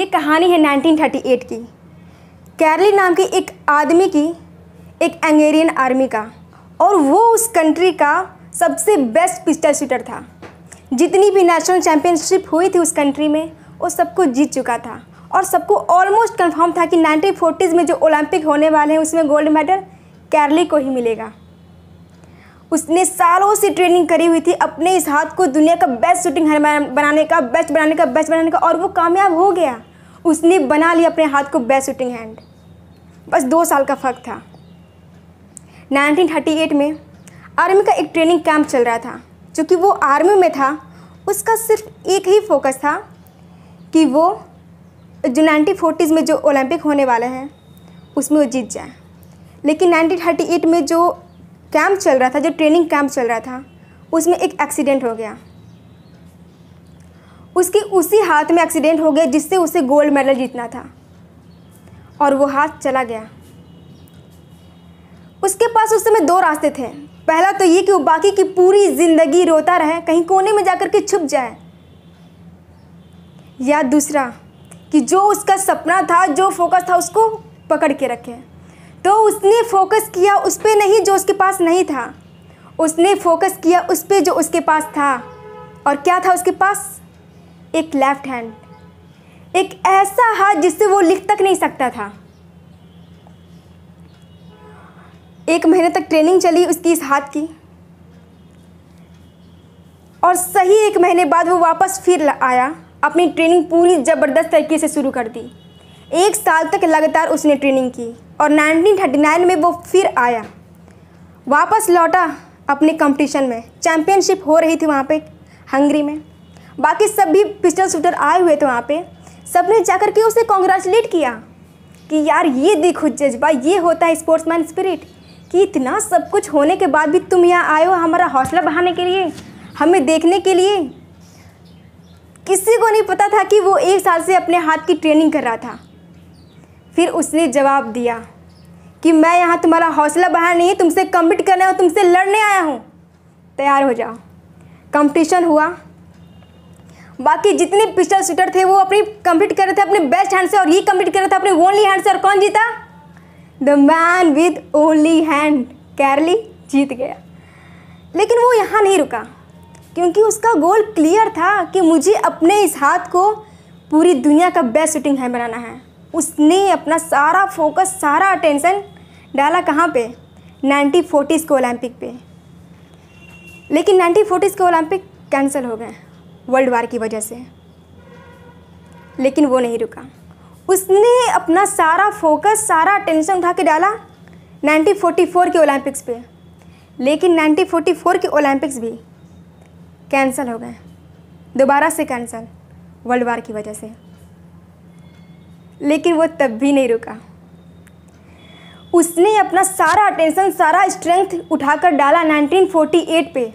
ये कहानी है 1938 की कैरली नाम के एक आदमी की एक एंगेरियन आर्मी का और वो उस कंट्री का सबसे बेस्ट पिस्टल शूटर था जितनी भी नेशनल चैम्पियनशिप हुई थी उस कंट्री में वो सबको जीत चुका था और सबको ऑलमोस्ट कंफर्म था कि नाइनटीन फोर्टीज़ में जो ओलंपिक होने वाले हैं उसमें गोल्ड मेडल कैरली को ही मिलेगा उसने सालों से ट्रेनिंग करी हुई थी अपने इस हाथ को दुनिया का बेस्ट शूटिंग बनाने का बेस्ट बनाने का बेस्ट बनाने का और वो कामयाब हो गया उसने बना लिया अपने हाथ को बेस्ट शूटिंग हैंड बस दो साल का फ़र्क था 1938 में आर्मी का एक ट्रेनिंग कैंप चल रहा था जो कि वो आर्मी में था उसका सिर्फ एक ही फोकस था कि वो जो नाइनटीन फोर्टीज़ में जो ओलंपिक होने वाले हैं उसमें वो जीत जाए लेकिन 1938 में जो कैंप चल रहा था जो ट्रेनिंग कैंप चल रहा था उसमें एक एक्सीडेंट हो गया उसके उसी हाथ में एक्सीडेंट हो गया जिससे उसे गोल्ड मेडल जीतना था और वो हाथ चला गया उसके पास उस समय दो रास्ते थे पहला तो ये कि वो बाकी की पूरी ज़िंदगी रोता रहे कहीं कोने में जाकर के छुप जाए या दूसरा कि जो उसका सपना था जो फोकस था उसको पकड़ के रखे तो उसने फोकस किया उस पर नहीं जो उसके पास नहीं था उसने फोकस किया उस पर जो उसके पास था और क्या था उसके पास एक लेफ्ट हैंड एक ऐसा हाथ जिससे वो लिख तक नहीं सकता था एक महीने तक ट्रेनिंग चली उसकी इस हाथ की और सही एक महीने बाद वो वापस फिर आया अपनी ट्रेनिंग पूरी ज़बरदस्त तरीके से शुरू कर दी एक साल तक लगातार उसने ट्रेनिंग की और 1939 में वो फिर आया वापस लौटा अपने कंपटीशन में चैम्पियनशिप हो रही थी वहाँ पे हंगरी में बाकी सब भी पिस्टल शूटर आए हुए थे वहाँ पे सब ने जा के उसे कॉन्ग्रेचुलेट किया कि यार ये देखो जज्बा ये होता है स्पोर्ट्समैन स्पिरिट कि इतना सब कुछ होने के बाद भी तुम यहाँ आए हो हमारा हौसला बढ़ाने के लिए हमें देखने के लिए किसी को नहीं पता था कि वो एक साल से अपने हाथ की ट्रेनिंग कर रहा था फिर उसने जवाब दिया कि मैं यहाँ तुम्हारा हौसला बढ़ा नहीं तुमसे कम्पीट करने और तुमसे लड़ने आया हूँ तैयार हो जाओ कंपटीशन हुआ बाकी जितने पिस्टल शूटर थे वो अपनी कंप्लीट कर रहे थे अपने बेस्ट हैंड से और ये कंप्लीट कर रहे थे अपने ओनली हैंड से और कौन जीता the man with only hand Karoly जीत गया लेकिन वो यहाँ नहीं रुका क्योंकि उसका गोल क्लियर था कि मुझे अपने इस हाथ को पूरी दुनिया का बेस्ट शूटिंग हैंड बनाना है उसने अपना सारा फोकस सारा अटेंशन डाला कहाँ पे फोर्टीज़ के ओलंपिक पे लेकिन फोर्टीज़ के ओलंपिक कैंसिल हो गए वर्ल्ड वार की वजह से लेकिन वो नहीं रुका उसने अपना सारा फोकस सारा टेंशन उठा के डाला 1944 के ओलंपिक्स पे लेकिन 1944 के ओलंपिक्स भी कैंसिल हो गए दोबारा से कैंसिल वर्ल्ड वार की वजह से लेकिन वो तब भी नहीं रुका उसने अपना सारा अटेंशन सारा स्ट्रेंथ उठाकर डाला 1948 पे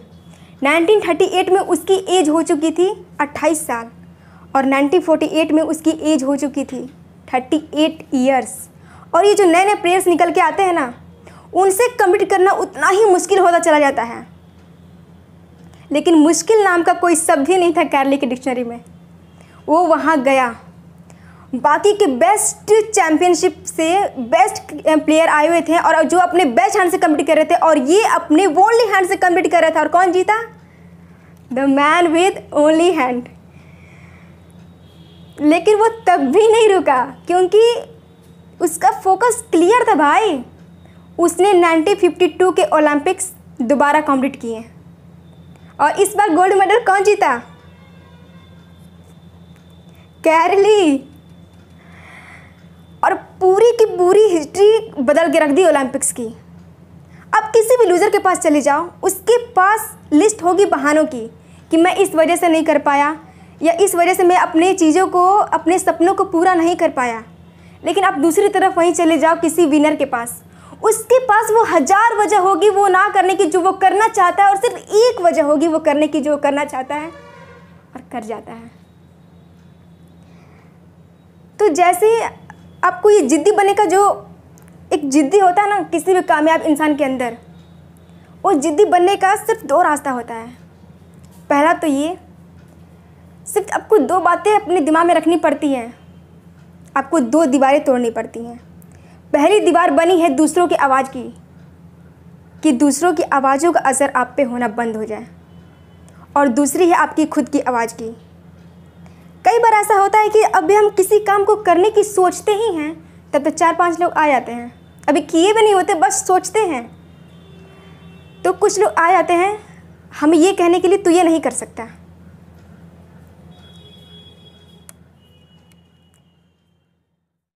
1938 में उसकी एज हो चुकी थी 28 साल और 1948 में उसकी एज हो चुकी थी 38 ईयर्स और ये जो नए नए प्लेयर्स निकल के आते हैं ना उनसे कम्पीट करना उतना ही मुश्किल होता चला जाता है लेकिन मुश्किल नाम का कोई शब्द ही नहीं था कैरली की डिक्शनरी में वो वहाँ गया बाकी के बेस्ट चैंपियनशिप से बेस्ट प्लेयर आए हुए थे और जो अपने बेस्ट हैंड से कम्पीट कर रहे थे और ये अपने ओनली हैंड से कम्पीट कर रहा था और कौन जीता the man with only hand लेकिन वो तब भी नहीं रुका क्योंकि उसका फोकस क्लियर था भाई उसने 1952 के ओलंपिक्स दोबारा कॉम्प्लीट किए और इस बार गोल्ड मेडल कौन जीता कैरली पूरी की पूरी हिस्ट्री बदल के रख दी ओलंपिक्स की अब किसी भी लूज़र के पास चले जाओ उसके पास लिस्ट होगी बहानों की कि मैं इस वजह से नहीं कर पाया या इस वजह से मैं अपने चीज़ों को अपने सपनों को पूरा नहीं कर पाया लेकिन आप दूसरी तरफ वहीं चले जाओ किसी विनर के पास उसके पास वो हज़ार वजह होगी वो ना करने की जो वो करना चाहता है और सिर्फ एक वजह होगी वो करने की जो करना चाहता है और कर जाता है तो जैसे आपको ये ज़िद्दी बनने का जो एक ज़िद्दी होता है ना किसी भी कामयाब इंसान के अंदर वो ज़िद्दी बनने का सिर्फ दो रास्ता होता है पहला तो ये सिर्फ आपको दो बातें अपने दिमाग में रखनी पड़ती हैं आपको दो दीवारें तोड़नी पड़ती हैं पहली दीवार बनी है दूसरों की आवाज़ की कि दूसरों की आवाज़ों का असर आप पे होना बंद हो जाए और दूसरी है आपकी खुद की आवाज़ की कई बार ऐसा होता है कि अभी हम किसी काम को करने की सोचते ही हैं तब तक तो चार पांच लोग आ जाते हैं अभी किए भी नहीं होते बस सोचते हैं तो कुछ लोग आ जाते हैं हमें ये कहने के लिए तू ये नहीं कर सकता